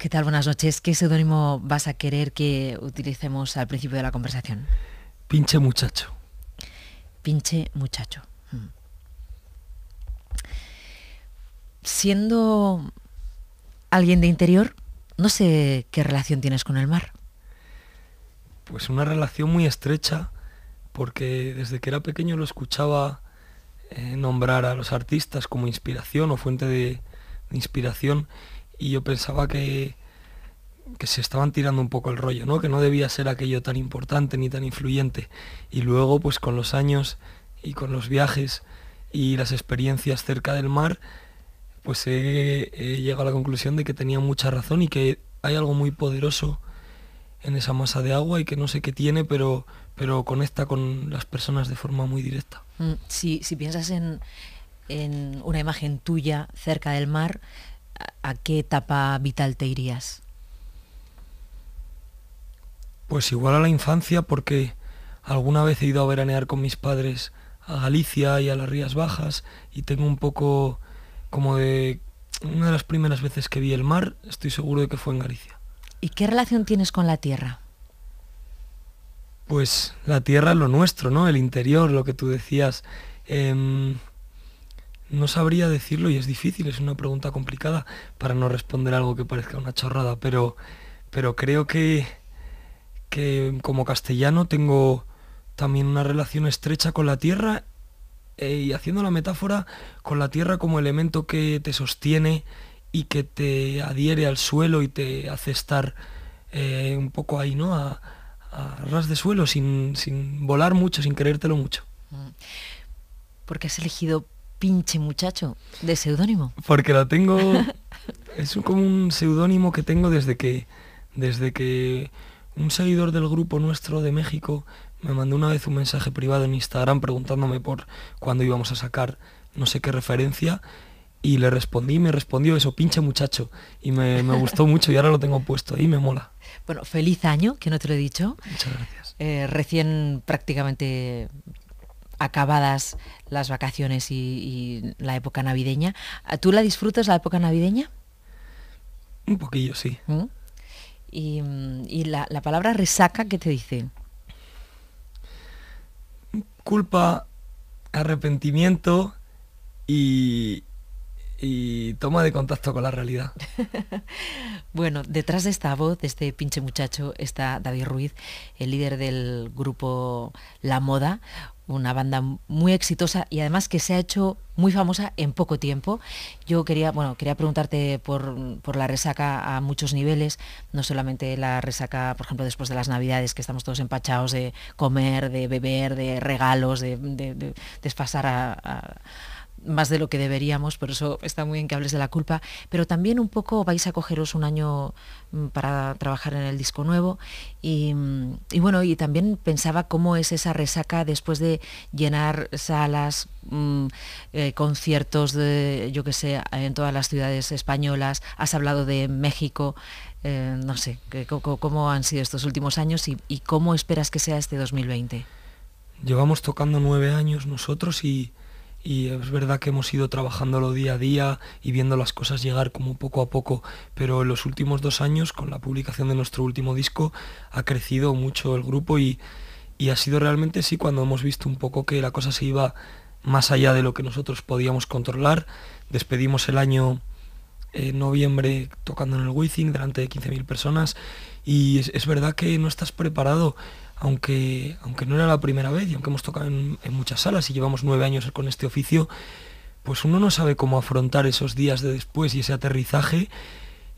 ¿Qué tal? Buenas noches. ¿Qué seudónimo vas a querer que utilicemos al principio de la conversación? Pinche muchacho. Pinche muchacho. Mm. Siendo alguien de interior, no sé qué relación tienes con el mar. Pues una relación muy estrecha, porque desde que era pequeño lo escuchaba eh, nombrar a los artistas como inspiración o fuente de inspiración y yo pensaba que, se estaban tirando un poco el rollo, ¿no? que no debía ser aquello tan importante ni tan influyente. Y luego, pues con los años y con los viajes y las experiencias cerca del mar, pues he, llegado a la conclusión de que tenía mucha razón y que hay algo muy poderoso en esa masa de agua y que no sé qué tiene, pero, pero conecta con las personas de forma muy directa. Mm, si, si piensas en una imagen tuya cerca del mar, ¿a qué etapa vital te irías? Pues igual a la infancia, porque alguna vez he ido a veranear con mis padres a Galicia y a las Rías Bajas y tengo un poco como de una de las primeras veces que vi el mar, estoy seguro de que fue en Galicia. ¿Y qué relación tienes con la tierra? Pues la tierra es lo nuestro, ¿no? El interior, lo que tú decías. Em, no sabría decirlo y es difícil, es una pregunta complicada para no responder algo que parezca una chorrada, pero, pero creo que, que como castellano tengo también una relación estrecha con la tierra eh, y haciendo la metáfora con la tierra como elemento que te sostiene y que te adhiere al suelo y te hace estar eh, un poco ahí, ¿no? A, ras de suelo, sin, sin volar mucho, sin creértelo mucho. Mm. Porque has elegido pinche muchacho de seudónimo? Porque la tengo. es como un seudónimo que tengo desde que. Desde que un seguidor del grupo nuestro de México me mandó una vez un mensaje privado en Instagram preguntándome por cuándo íbamos a sacar no sé qué referencia y le respondí y me respondió eso, pinche muchacho. Y me, gustó mucho y ahora lo tengo puesto y me mola. Bueno, feliz año, que no te lo he dicho. Muchas gracias. Eh, recién prácticamente acabadas las vacaciones y, la época navideña. Ah, ¿Tú la disfrutas la época navideña? Un poquillo, sí. ¿Mm? ¿Y, la, palabra resaca qué te dice? Culpa, arrepentimiento y toma de contacto con la realidad. bueno, detrás de esta voz, de este pinche muchacho, está David Ruiz, el líder del grupo La Moda, una banda muy exitosa y además que se ha hecho muy famosa en poco tiempo. Yo quería, bueno, quería preguntarte por, la resaca a muchos niveles, no solamente la resaca, por ejemplo, después de las Navidades, que estamos todos empachados de comer, de beber, de regalos, de, de, a más de lo que deberíamos, por eso está muy bien que hables de la culpa, pero también un poco vais a cogeros un año mm, para trabajar en el disco nuevo mm, y, bueno, y también pensaba cómo es esa resaca después de llenar salas, mm, eh, conciertos, de, yo que sé, en todas las ciudades españolas, has hablado de México, eh, no sé, cómo han sido estos últimos años y cómo esperas que sea este 2020. Llevamos tocando nueve años nosotros y y es verdad que hemos ido trabajándolo día a día y viendo las cosas llegar como poco a poco, pero en los últimos dos años, con la publicación de nuestro último disco, ha crecido mucho el grupo y, y ha sido realmente sí cuando hemos visto un poco que la cosa se iba más allá de lo que nosotros podíamos controlar. Despedimos el año en eh, noviembre tocando en el Withing delante de 15.000 personas y es verdad que no estás preparado aunque, aunque no era la primera vez y aunque hemos tocado en, muchas salas y llevamos nueve años con este oficio, pues uno no sabe cómo afrontar esos días de después y ese aterrizaje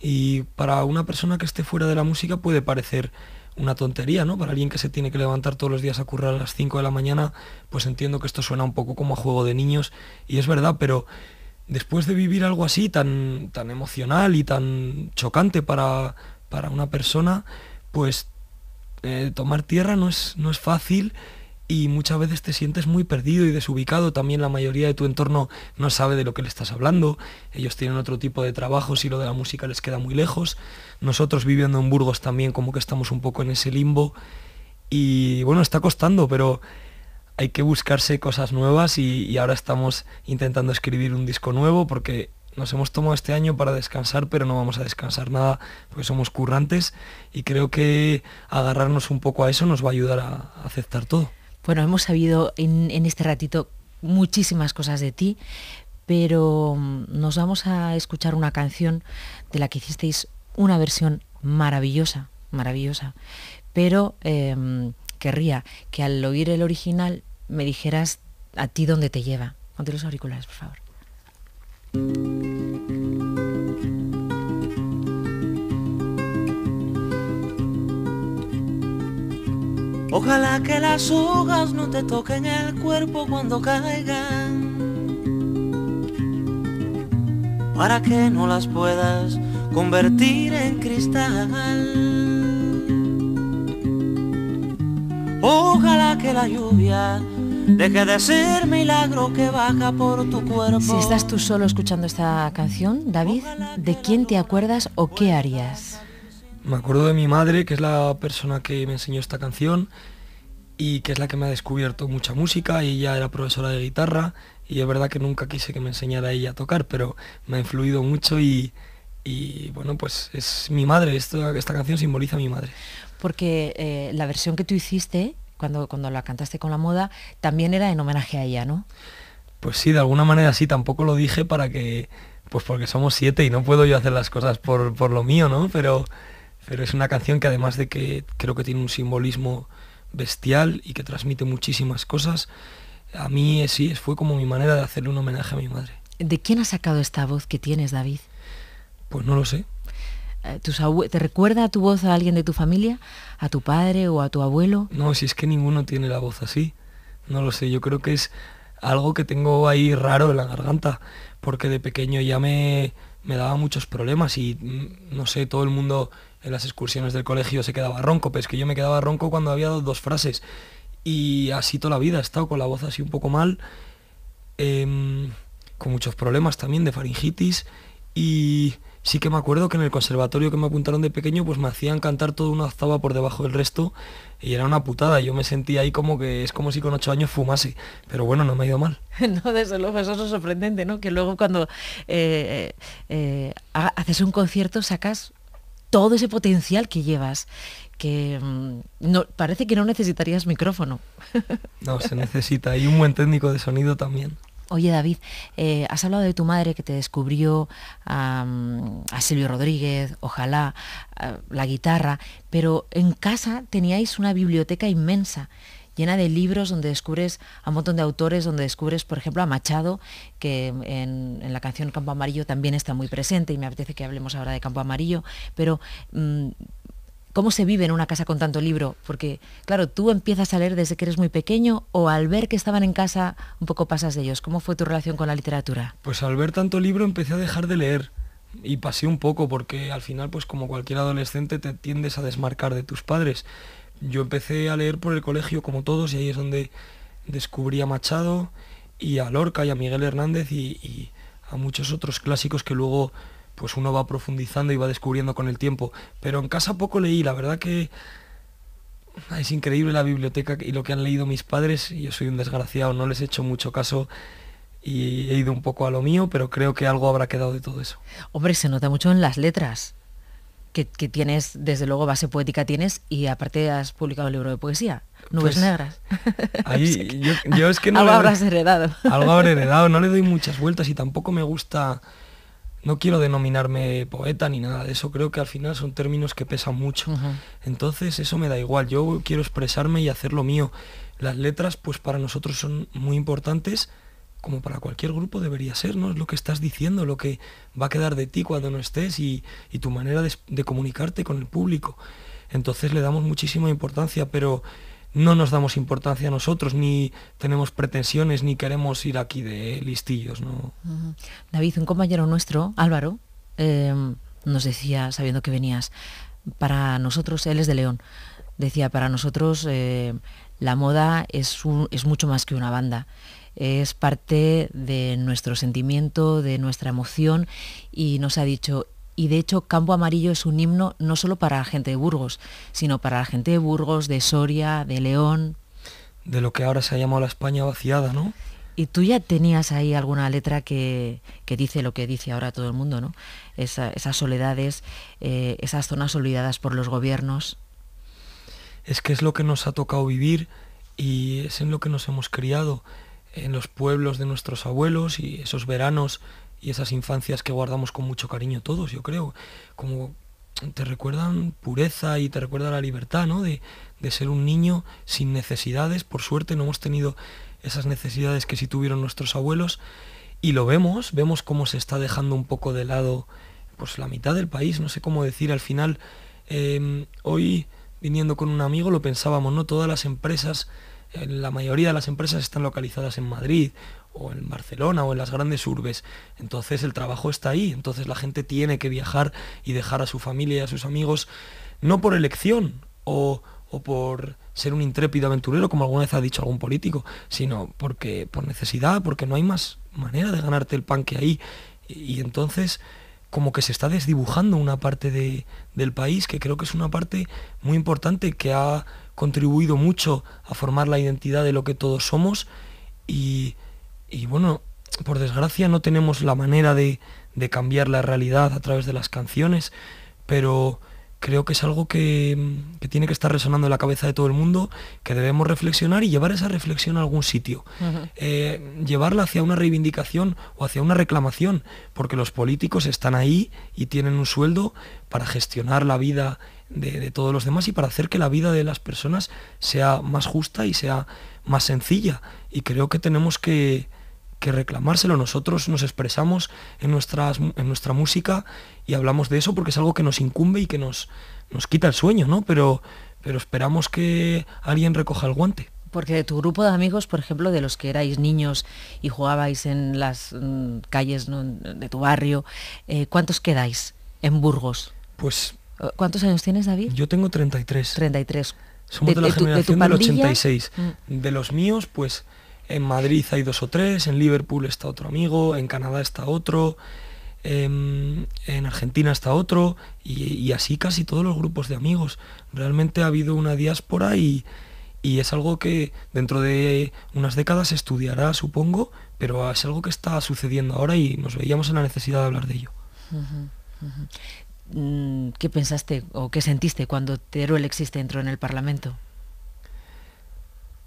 y para una persona que esté fuera de la música puede parecer una tontería, ¿no? Para alguien que se tiene que levantar todos los días a currar a las cinco de la mañana, pues entiendo que esto suena un poco como a juego de niños y es verdad, pero después de vivir algo así tan, tan emocional y tan chocante para, para una persona, pues eh, tomar tierra no es, no es fácil y muchas veces te sientes muy perdido y desubicado. También la mayoría de tu entorno no sabe de lo que le estás hablando. Ellos tienen otro tipo de trabajos y lo de la música les queda muy lejos. Nosotros viviendo en Burgos también como que estamos un poco en ese limbo. Y bueno, está costando, pero hay que buscarse cosas nuevas y ahora estamos intentando escribir un disco nuevo porque nos hemos tomado este año para descansar, pero no vamos a descansar nada porque somos currantes y creo que agarrarnos un poco a eso nos va a ayudar a aceptar todo. Bueno, hemos sabido en, este ratito muchísimas cosas de ti, pero mm, nos vamos a escuchar una canción de la que hicisteis una versión maravillosa, maravillosa, pero em, querría que al oír el original me dijeras a ti dónde te lleva. Ponte los auriculares, por favor. Ojalá que las hojas no te toquen el cuerpo cuando caigan. Para que no las puedas convertir en cristal. Ojalá que la lluvia Deja de ser milagro que baja por tu cuerpo. Si estás tú solo escuchando esta canción, David, ¿de quién te acuerdas o qué harías? Me acuerdo de mi madre, que es la persona que me enseñó esta canción y que es la que me ha descubierto mucha música. Y ella era profesora de guitarra y es verdad que nunca quise que me enseñara ella a tocar, pero me ha influido mucho y, bueno, pues es mi madre, esta, esta canción simboliza a mi madre. Porque eh, la versión que tú hiciste cuando, la cantaste con la moda, también era en homenaje a ella, ¿no? Pues sí, de alguna manera sí, tampoco lo dije para que, pues porque somos siete y no puedo yo hacer las cosas por, por lo mío, ¿no? Pero, pero es una canción que además de que creo que tiene un simbolismo bestial y que transmite muchísimas cosas, a mí sí, fue como mi manera de hacerle un homenaje a mi madre. ¿De quién ha sacado esta voz que tienes, David? Pues no lo sé, eh, ¿Te recuerda tu voz a alguien de tu familia? ¿A tu padre o a tu abuelo? No, si es que ninguno tiene la voz así. No lo sé, yo creo que es algo que tengo ahí raro en la garganta, porque de pequeño ya me, me daba muchos problemas y mm, no sé, todo el mundo en las excursiones del colegio se quedaba ronco, pero es que yo me quedaba ronco cuando había dos, frases. Y así toda la vida he estado con la voz así un poco mal, em, con muchos problemas también de faringitis y sí que me acuerdo que en el conservatorio que me apuntaron de pequeño, pues me hacían cantar todo una octava por debajo del resto y era una putada. Yo me sentía ahí como que es como si con ocho años fumase, pero bueno, no me ha ido mal. No, desde luego, eso es sorprendente, ¿no? Que luego cuando eh, eh, eh, haces un concierto sacas todo ese potencial que llevas que mm, parece que no necesitarías micrófono. No, se necesita. Y un buen técnico de sonido también. Oye, David, eh, has hablado de tu madre que te descubrió a Silvio Rodríguez, ojalá, la guitarra, pero en casa teníais una biblioteca inmensa llena de libros donde descubres a un montón de autores, donde descubres, por ejemplo, a Machado, que en, la canción Campo Amarillo también está muy presente y me apetece que hablemos ahora de Campo Amarillo, pero mm, ¿Cómo se vive en una casa con tanto libro? Porque, claro, tú empiezas a leer desde que eres muy pequeño o al ver que estaban en casa un poco pasas de ellos. ¿Cómo fue tu relación con la literatura? Pues al ver tanto libro empecé a dejar de leer y pasé un poco porque al final, pues como cualquier adolescente, te tiendes a desmarcar de tus padres. Yo empecé a leer por el colegio como todos y ahí es donde descubrí a Machado y a Lorca y a Miguel Hernández y, y a muchos otros clásicos que luego pues uno va profundizando y va descubriendo con el tiempo. Pero en casa poco leí, la verdad que es increíble la biblioteca y lo que han leído mis padres. Yo soy un desgraciado, no les he hecho mucho caso y he ido un poco a lo mío, pero creo que algo habrá quedado de todo eso. Hombre, se nota mucho en las letras. Que, tienes, desde luego, base poética tienes y aparte has publicado el libro de poesía, Nubes pues, Negras. Ahí, es que no algo habrás heredado. Algo habré heredado, no le doy muchas vueltas y tampoco me gusta no quiero denominarme poeta ni nada de eso, creo que al final son términos que pesan mucho. Entonces eso me da igual, yo quiero expresarme y hacer lo mío. Las letras pues para nosotros son muy importantes, como para cualquier grupo debería ser, ¿no? Es lo que estás diciendo, lo que va a quedar de ti cuando no estés y, tu manera de comunicarte con el público. Entonces le damos muchísima importancia, pero no nos damos importancia a nosotros, ni tenemos pretensiones, ni queremos ir aquí de listillos. ¿no? David, un compañero nuestro, Álvaro, em, nos decía, sabiendo que venías, para nosotros, él es de León, decía, para nosotros em, la moda es, es mucho más que una banda es parte de nuestro sentimiento, de nuestra emoción y nos ha dicho, y de hecho Campo Amarillo es un himno no solo para la gente de Burgos, sino para la gente de Burgos, de Soria, de León. De lo que ahora se ha llamado la España vaciada, ¿no? Y tú ya tenías ahí alguna letra que, que dice lo que dice ahora todo el mundo, ¿no? esas soledades, eh, esas zonas olvidadas por los gobiernos. Es que es lo que nos ha tocado vivir y es en lo que nos hemos criado, en los pueblos de nuestros abuelos y esos veranos y esas infancias que guardamos con mucho cariño todos, yo creo, como te recuerdan pureza y te recuerda la libertad, ¿no? De, ser un niño sin necesidades, por suerte no hemos tenido esas necesidades que sí tuvieron nuestros abuelos y lo vemos, vemos cómo se está dejando un poco de lado pues la mitad del país, no sé cómo decir, al final em, hoy viniendo con un amigo lo pensábamos, ¿no? Todas las empresas la mayoría de las empresas están localizadas en Madrid o en Barcelona o en las grandes urbes. Entonces el trabajo está ahí, entonces la gente tiene que viajar y dejar a su familia y a sus amigos, no por elección o, por ser un intrépido aventurero, como alguna vez ha dicho algún político, sino porque por necesidad, porque no hay más manera de ganarte el pan que ahí. y entonces como que se está desdibujando una parte del país, que creo que es una parte muy importante, que ha contribuido mucho a formar la identidad de lo que todos somos. Y, bueno, por desgracia no tenemos la manera de, de cambiar la realidad a través de las canciones, pero creo que es algo que, tiene que estar resonando en la cabeza de todo el mundo, que debemos reflexionar y llevar esa reflexión a algún sitio. Eh, llevarla hacia una reivindicación o hacia una reclamación, porque los políticos están ahí y tienen un sueldo para gestionar la vida de, todos los demás y para hacer que la vida de las personas sea más justa y sea más sencilla. Y creo que tenemos que, que reclamárselo. Nosotros nos expresamos en, nuestras, en nuestra música y hablamos de eso porque es algo que nos incumbe y que nos, nos quita el sueño, ¿no? Pero, pero esperamos que alguien recoja el guante. Porque de tu grupo de amigos, por ejemplo, de los que erais niños y jugabais en las mm, calles de tu barrio, eh, ¿cuántos quedáis en Burgos? Pues... Eh, ¿Cuántos años tienes, David? Yo tengo 33. 33. Somos de, la generación de del 86. Mm. De los míos, pues en Madrid hay dos o tres, en Liverpool está otro amigo, en Canadá está otro, em, en, Argentina está otro, y, así casi todos los grupos de amigos. Realmente ha habido una diáspora y, es algo que dentro de unas décadas se estudiará, supongo, pero es algo que está sucediendo ahora y nos veíamos en la necesidad de hablar de ello. Mm, ¿Qué pensaste o qué sentiste cuando Teruel existe entró en el Parlamento?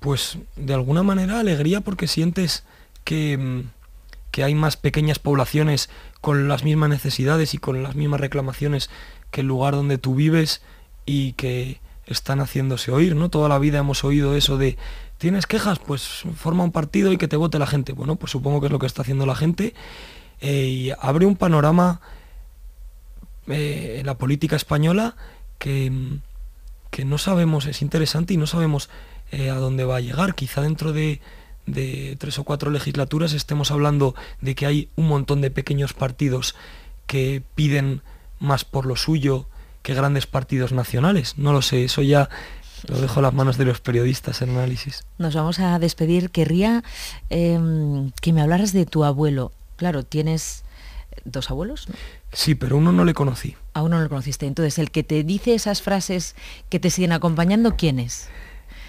pues de alguna manera alegría porque sientes mm, que, hay más pequeñas poblaciones con las mismas necesidades y con las mismas reclamaciones que el lugar donde tú vives y que están haciéndose oír, ¿no? Toda la vida hemos oído eso de ¿tienes quejas? Pues forma un partido y que te vote la gente. Bueno, pues supongo que es lo que está haciendo la gente eh, y abre un panorama eh, en la política española que, mm, que no sabemos, es interesante y no sabemos eh, a dónde va a llegar. Quizá dentro de, tres o cuatro legislaturas estemos hablando de que hay un montón de pequeños partidos que piden más por lo suyo que grandes partidos nacionales. No lo sé, eso ya lo dejo a las manos de los periodistas en análisis. Nos vamos a despedir. Querría em, que me hablaras de tu abuelo. Claro, tienes dos abuelos. Sí, pero uno no le conocí. A uno no le conociste. Entonces, el que te dice esas frases que te siguen acompañando, ¿quién es?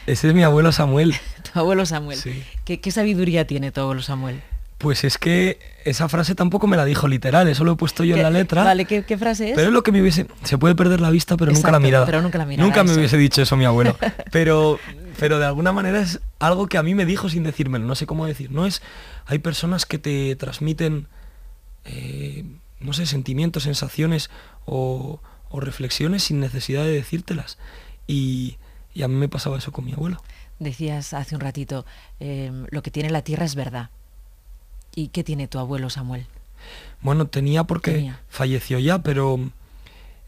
Ese es mi abuelo Samuel. tu abuelo Samuel. Sí. ¿Qué, sabiduría tiene tu abuelo Samuel? Pues es que esa frase tampoco me la dijo literal, eso lo he puesto yo en la letra. Vale, ¿qué, frase es? Pero es lo que me hubiese... Se puede perder la vista, pero nunca la mirada. Pero nunca me hubiese dicho eso mi abuelo. Pero, pero de alguna manera es algo que a mí me dijo sin decírmelo, no sé cómo decir. No es... Hay personas que te transmiten, eh, no sé, sentimientos, sensaciones o reflexiones sin necesidad de decírtelas. Y, y a mí me pasaba eso con mi abuelo. Decías hace un ratito, em, lo que tiene la tierra es verdad. ¿Y qué tiene tu abuelo Samuel? Bueno, tenía porque falleció ya, pero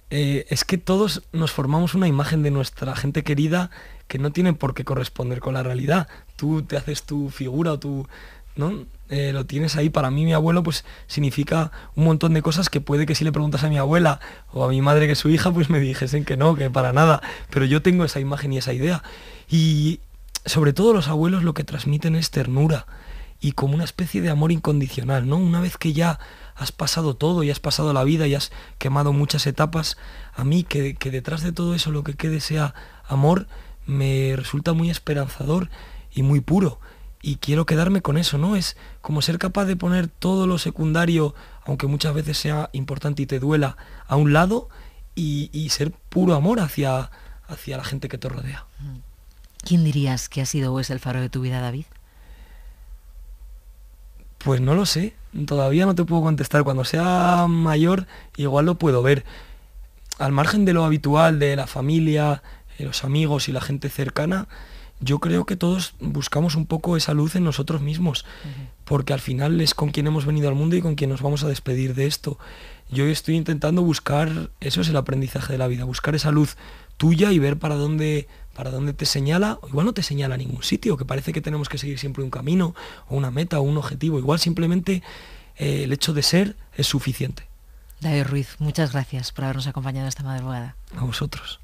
eh, es que todos nos formamos una imagen de nuestra gente querida que no tiene por qué corresponder con la realidad. Tú te haces tu figura o tu... ¿no? Eh, lo tienes ahí. Para mí mi abuelo pues significa un montón de cosas que puede que si le preguntas a mi abuela o a mi madre que es su hija, pues me dijesen que no, que para nada. Pero yo tengo esa imagen y esa idea. Y sobre todo los abuelos lo que transmiten es ternura y como una especie de amor incondicional, ¿no? Una vez que ya has pasado todo y has pasado la vida y has quemado muchas etapas, a mí que detrás de todo eso lo que quede sea amor, me resulta muy esperanzador y muy puro y quiero quedarme con eso, ¿no? Es como ser capaz de poner todo lo secundario, aunque muchas veces sea importante y te duela, a un lado y, ser puro amor hacia, hacia la gente que te rodea. ¿Quién dirías que ha sido o es el faro de tu vida, David? Pues no lo sé, todavía no te puedo contestar. Cuando sea mayor, igual lo puedo ver. Al margen de lo habitual, de la familia, de eh, los amigos y la gente cercana, yo creo que todos buscamos un poco esa luz en nosotros mismos, porque al final es con quien hemos venido al mundo y con quien nos vamos a despedir de esto. Yo estoy intentando buscar, eso es el aprendizaje de la vida, buscar esa luz tuya y ver para dónde, para dónde te señala, igual no te señala a ningún sitio, que parece que tenemos que seguir siempre un camino, o una meta, o un objetivo, igual simplemente eh, el hecho de ser es suficiente. David Ruiz, muchas gracias por habernos acompañado esta madrugada. A vosotros.